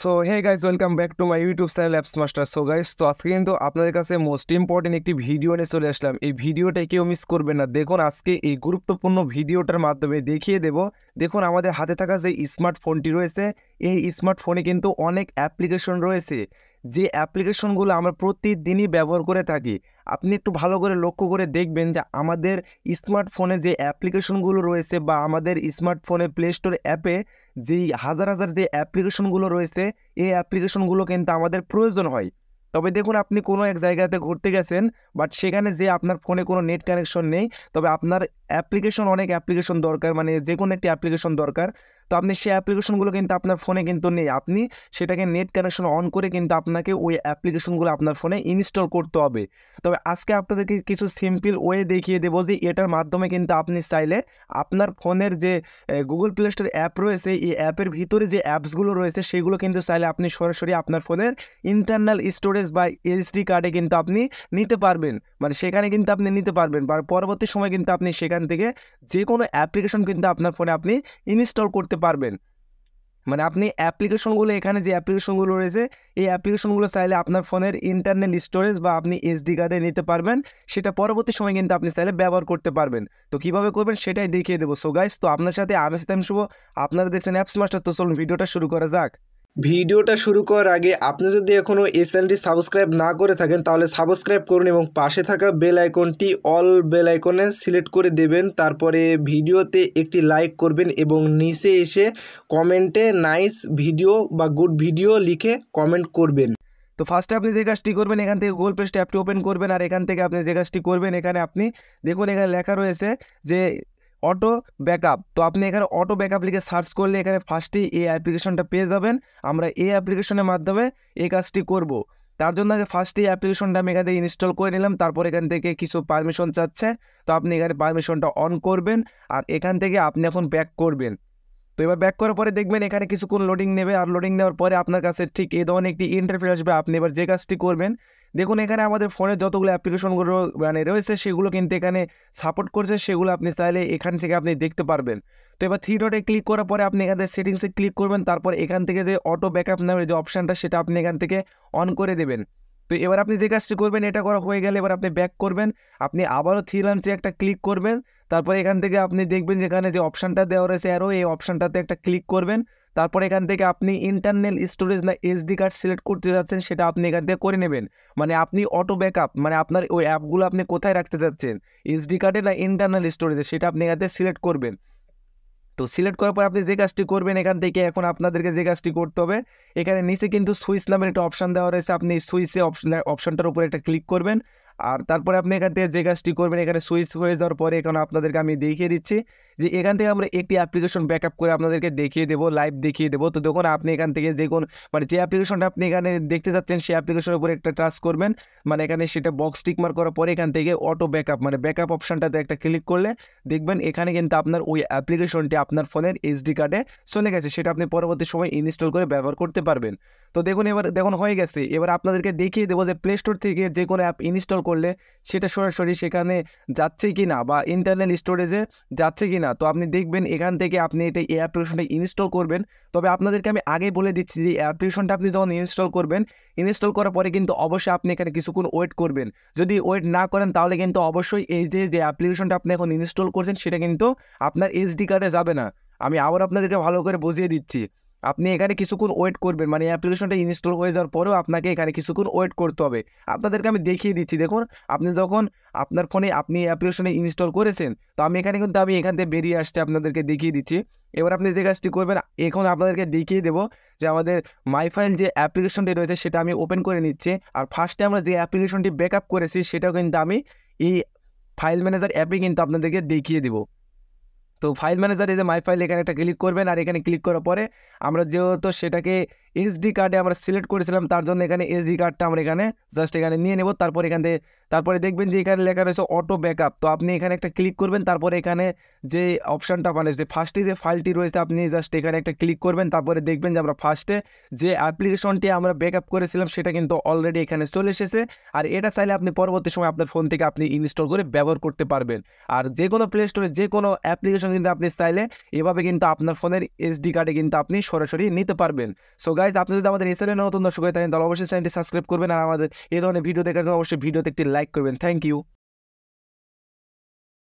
So hey guys welcome back to my YouTube channel apps master so guys তো আজকে কিন্তু আপনাদের কাছে মোস্ট ইম্পর্টেন্ট একটি ভিডিও নিয়ে চলে আসলাম এই ভিডিওটা কেউ মিস করবেন না দেখুন আজকে এই গুরুত্বপূর্ণ ভিডিওটার মাধ্যমে দেখিয়ে দেব দেখুন আমাদের হাতে থাকা যে স্মার্টফোনটি রয়েছে এই স্মার্টফোনে কিন্তু অনেক অ্যাপ্লিকেশন রয়েছে যে অ্যাপ্লিকেশনগুলো আমরা প্রতিদিনই ব্যবহার করে থাকি আপনি একটু ভালো করে লক্ষ্য করে দেখবেন যে আমাদের স্মার্টফোনে যে অ্যাপ্লিকেশনগুলো রয়েছে বা আমাদের স্মার্টফোনে প্লে স্টোর অ্যাপে যেই হাজার হাজার যে অ্যাপ্লিকেশনগুলো রয়েছে এই অ্যাপ্লিকেশনগুলো কিন্তু আমাদের প্রয়োজন হয় তবে দেখুন আপনি কোনো এক জায়গাতে ঘুরতে গেছেন বাট সেখানে যে আপনার ফোনে কোনো নেট কানেকশন নেই তবে আপনার অ্যাপ্লিকেশন অনেক অ্যাপ্লিকেশন দরকার মানে যে কোনো একটি অ্যাপ্লিকেশন দরকার তো আপনি সেই অ্যাপ্লিকেশনগুলো কিন্তু আপনার ফোনে কিন্তু নেই আপনি সেটাকে নেট কানেকশন অন করে কিন্তু আপনাকে ওই অ্যাপ্লিকেশনগুলো আপনার ফোনে ইনস্টল করতে হবে তবে আজকে আপনাদেরকে কিছু সিম্পল ওয়ে দেখিয়ে দেবো যে এটার মাধ্যমে কিন্তু আপনি চাইলে আপনার ফোনের যে গুগল প্লে স্টোর অ্যাপ রয়েছে এই অ্যাপের ভিতরে যে অ্যাপসগুলো রয়েছে সেগুলো কিন্তু চাইলে আপনি সরাসরি আপনার ফোনের ইন্টারনাল স্টোরেজ বা এসডি কার্ডে কিন্তু আপনি নিতে পারবেন মানে সেখানে কিন্তু আপনি নিতে পারবেন বা পরবর্তী সময় কিন্তু আপনি সেখান থেকে যে কোনো অ্যাপ্লিকেশন কিন্তু আপনার ফোনে আপনি ইনস্টল করতে পারবেন মানে আপনি অ্যাপ্লিকেশনগুলো এখানে যে অ্যাপ্লিকেশনগুলো রয়েছে এই অ্যাপ্লিকেশনগুলো চাইলে আপনার ফোনের ইন্টারনাল স্টোরেজ বা আপনি এসডি কার্ডে নিতে পারবেন সেটা পরবর্তী সময় কিন্তু আপনি চাইলে ব্যবহার করতে পারবেন তো কিভাবে করবেন সেটাই দেখিয়ে দেবো সো গাইস তো আপনার সাথে আমি আমি শুভ আপনারা দেখছেন অ্যাপস মাস্টার তো চলুন ভিডিওটা শুরু করা যাক ভিডিওটা শুরু করার আগে আপনি যদি এখনও এই চ্যানেলটি সাবস্ক্রাইব না করে থাকেন তাহলে সাবস্ক্রাইব করুন এবং পাশে থাকা বেল আইকনটি অল বেল আইকনে সিলেক্ট করে দেবেন তারপরে ভিডিওতে একটি লাইক করবেন এবং নিচে এসে কমেন্টে নাইস ভিডিও বা গুড ভিডিও লিখে কমেন্ট করবেন তো ফার্স্টে আপনি যে কাজটি করবেন এখান থেকে গুগল পেস্ট অ্যাপটি ওপেন করবেন আর এখান থেকে আপনি যে কাজটি করবেন এখানে আপনি দেখুন এখানে লেখা রয়েছে যে অটো ব্যাকআপ তো আপনি এখানে অটো ব্যাকআপ লিখে সার্চ করলে এখানে ফার্স্টেই এই অ্যাপ্লিকেশনটা পেয়ে যাবেন আমরা এই অ্যাপ্লিকেশনের মাধ্যমে এই কাজটি করব। তার জন্য আগে ফার্স্ট এই অ্যাপ্লিকেশনটা আমি এখান থেকে ইনস্টল করে নিলাম তারপর এখান থেকে কিছু পারমিশন চাচ্ছে তো আপনি এখানে পারমিশনটা অন করবেন আর এখান থেকে আপনি এখন ব্যাক করবেন তো এবার ব্যাক করার পরে দেখবেন এখানে কিছুক্ষণ লোডিং নেবে আর লোডিং নেওয়ার পরে আপনার কাছে ঠিক এই ধরনের একটি ইন্টারফেস আসবে আপনি এবার যে কাজটি করবেন দেখুন এখানে আমাদের ফোনে যতগুলো অ্যাপ্লিকেশনগুলো মানে রয়েছে সেগুলো কিন্তু এখানে সাপোর্ট করছে সেগুলো আপনি চাইলে এখান থেকে আপনি দেখতে পারবেন তো এবার থ্রি ডটে ক্লিক করার পরে আপনি এখান থেকে সেটিংসে ক্লিক করবেন তারপর এখান থেকে যে অটো ব্যাকআপ নামের যে অপশানটা সেটা আপনি এখান থেকে অন করে দেবেন তো এবার আপনি যে কাজটি করবেন এটা করা হয়ে গেলে এবার আপনি ব্যাক করবেন আপনি আবারও থ্রি লাঞ্চে একটা ক্লিক করবেন তারপর এখান থেকে আপনি দেখবেন যেখানে যে অপশানটা দেওয়া রয়েছে আরও এই অপশানটাতে একটা ক্লিক করবেন তারপর এখান থেকে আপনি ইন্টারনাল স্টোরেজ না এসডি কার্ড সিলেক্ট করতে যাচ্ছেন সেটা আপনি এখান থেকে করে নেবেন মানে আপনি অটো ব্যাকআপ মানে আপনার ওই অ্যাপগুলো আপনি কোথায় রাখতে চাচ্ছেন এসডি কার্ডে না ইন্টারনাল স্টোরেজে সেটা আপনি এখান থেকে সিলেক্ট করবেন তো সিলেক্ট করার পর আপনি যে কাজটি করবেন এখান থেকে এখন আপনাদেরকে যে কাজটি করতে হবে এখানে নিচে কিন্তু সুইচ নামের একটা অপশান দেওয়া রয়েছে আপনি সুইচে অপশানটার উপরে একটা ক্লিক করবেন আর তারপরে আপনি এখান থেকে যে কাজটি করবেন এখানে সুইচ হয়ে যাওয়ার পরে এখানে আপনাদেরকে আমি দেখিয়ে দিচ্ছি যে এখান থেকে আমরা একটি অ্যাপ্লিকেশন ব্যাকআপ করে আপনাদেরকে দেখিয়ে দেবো লাইভ দেখিয়ে দেবো তো দেখুন আপনি এখান থেকে যে কোন মানে যে অ্যাপ্লিকেশনটা আপনি এখানে দেখতে যাচ্ছেন সেই অ্যাপ্লিকেশনের উপরে একটা টাচ করবেন মানে এখানে সেটা বক্স টিকমার করার পরে এখান থেকে অটো ব্যাকআপ মানে ব্যাকআপ অপশানটাতে একটা ক্লিক করলে দেখবেন এখানে কিন্তু আপনার ওই অ্যাপ্লিকেশনটি আপনার ফোনের এইচডি কার্ডে চলে গেছে সেটা আপনি পরবর্তী সময় ইনস্টল করে ব্যবহার করতে পারবেন তো দেখুন এবার দেখুন হয়ে গেছে এবার আপনাদেরকে দেখিয়ে দেবো যে প্লে স্টোর থেকে যে কোনো অ্যাপ ইনস্টল করলে সেটা সরাসরি সেখানে যাচ্ছে কি না বা ইন্টারনাল স্টোরেজে যাচ্ছে কি না তো আপনি দেখবেন এখান থেকে আপনি এটা এই অ্যাপ্লিকেশনটা ইনস্টল করবেন তবে আপনাদেরকে আমি আগে বলে দিচ্ছি যে অ্যাপ্লিকেশনটা আপনি যখন ইনস্টল করবেন ইনস্টল করার পরে কিন্তু অবশ্যই আপনি এখানে কিছুক্ষণ ওয়েট করবেন যদি ওয়েট না করেন তাহলে কিন্তু অবশ্যই এই যে যে অ্যাপ্লিকেশনটা আপনি এখন ইনস্টল করছেন সেটা কিন্তু আপনার এইচডি কার্ডে যাবে না আমি আবার আপনাদেরকে ভালো করে বুঝিয়ে দিচ্ছি আপনি এখানে কিছুক্ষণ ওয়েট করবেন মানে অ্যাপ্লিকেশনটা ইনস্টল হয়ে যাওয়ার পরেও আপনাকে এখানে কিছুক্ষণ ওয়েট করতে হবে আপনাদেরকে আমি দেখিয়ে দিচ্ছি দেখুন আপনি যখন আপনার ফোনে আপনি অ্যাপ্লিকেশনে ইনস্টল করেছেন তো আমি এখানে কিন্তু আমি এখান থেকে বেরিয়ে আসতে আপনাদেরকে দেখিয়ে দিচ্ছি এবার আপনি যে কাজটি করবেন এখন আপনাদেরকে দেখিয়ে দেবো যে আমাদের মাইফাইল যে অ্যাপ্লিকেশনটি রয়েছে সেটা আমি ওপেন করে নিচ্ছি আর ফার্স্টে আমরা যে অ্যাপ্লিকেশনটি ব্যাক করেছি সেটাও কিন্তু আমি এই ফাইল ম্যানেজার অ্যাপে কিন্তু আপনাদেরকে দেখিয়ে দেবো তো ফাইল ম্যানেজার এই যে মাই ফাইল এখানে একটা ক্লিক করবেন আর এখানে ক্লিক করার পরে আমরা যেহেতু সেটাকে এসডি কার্ডে আমরা সিলেক্ট করেছিলাম তার জন্য এখানে এসডি কার্ডটা আমরা এখানে জাস্ট এখানে নিয়ে নেব তারপর এখান থেকে তারপরে দেখবেন যে এখানে লেখা রয়েছে অটো ব্যাকআপ তো আপনি এখানে একটা ক্লিক করবেন তারপরে এখানে যে অপশানটা মানে যে ফার্স্টে যে ফাইলটি রয়েছে আপনি জাস্ট এখানে একটা ক্লিক করবেন তারপরে দেখবেন যে আমরা ফার্স্টে যে অ্যাপ্লিকেশনটি আমরা ব্যাকআপ করেছিলাম সেটা কিন্তু অলরেডি এখানে চলে এসেছে আর এটা চাইলে আপনি পরবর্তী সময় আপনার ফোন থেকে আপনি ইনস্টল করে ব্যবহার করতে পারবেন আর যে কোনো প্লে স্টোরে যে কোনো অ্যাপ্লিকেশন কিন্তু আপনি চাইলে এভাবে কিন্তু আপনার ফোনের এসডি কার্ডে কিন্তু আপনি সরাসরি নিতে পারবেন সো গাইজ আপনি যদি আমাদের এই চ্যানেলে নতুন দর্শক হয়ে থাকেন তাহলে অবশ্যই চ্যানেলটি সাবস্ক্রাইব করবেন আর আমাদের এই ধরনের ভিডিও দেখার জন্য অবশ্যই ভিডিওতে একটি লাইক করবেন থ্যাংক ইউ